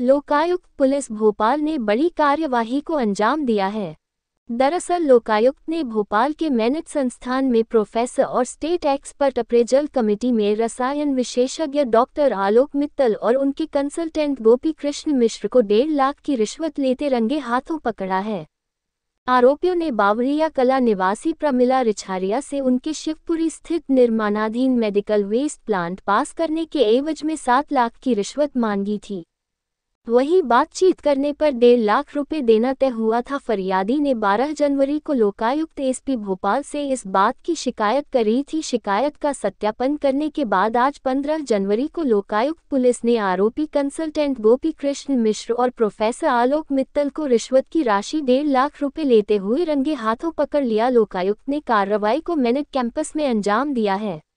Lokayukta police Bhopal ने बड़ी कार्यवाही को अंजाम दिया है दरअसल लोकायुक्त ने भोपाल के मैनेज संस्थान में प्रोफेसर और स्टेट एक्सपर्ट अप्रेजल कमेटी में रसायन विशेषज्ञ डॉक्टर आलोक मित्तल और उनके कंसल्टेंट गोपी कृष्ण मिश्र को डेढ़ लाख की रिश्वत लेते रंगे हाथों पकड़ा है आरोपियों ने बावरिया कला निवासी प्रमिला रिछारिया से उनके शिवपुरी स्थित निर्माणाधीन मेडिकल वेस्ट प्लांट पास करने के एवज में सात लाख की रिश्वत मांगी थी वही बातचीत करने पर डेढ़ लाख रुपए देना तय हुआ था फरियादी ने 12 जनवरी को लोकायुक्त एसपी भोपाल से इस बात की शिकायत करी थी शिकायत का सत्यापन करने के बाद आज 15 जनवरी को लोकायुक्त पुलिस ने आरोपी कंसल्टेंट गोपी कृष्ण मिश्र और प्रोफेसर आलोक मित्तल को रिश्वत की राशि डेढ़ लाख रुपए लेते हुए रंगे हाथों पकड़ लिया लोकायुक्त ने कार्रवाई को मेनेट कैंपस में अंजाम दिया है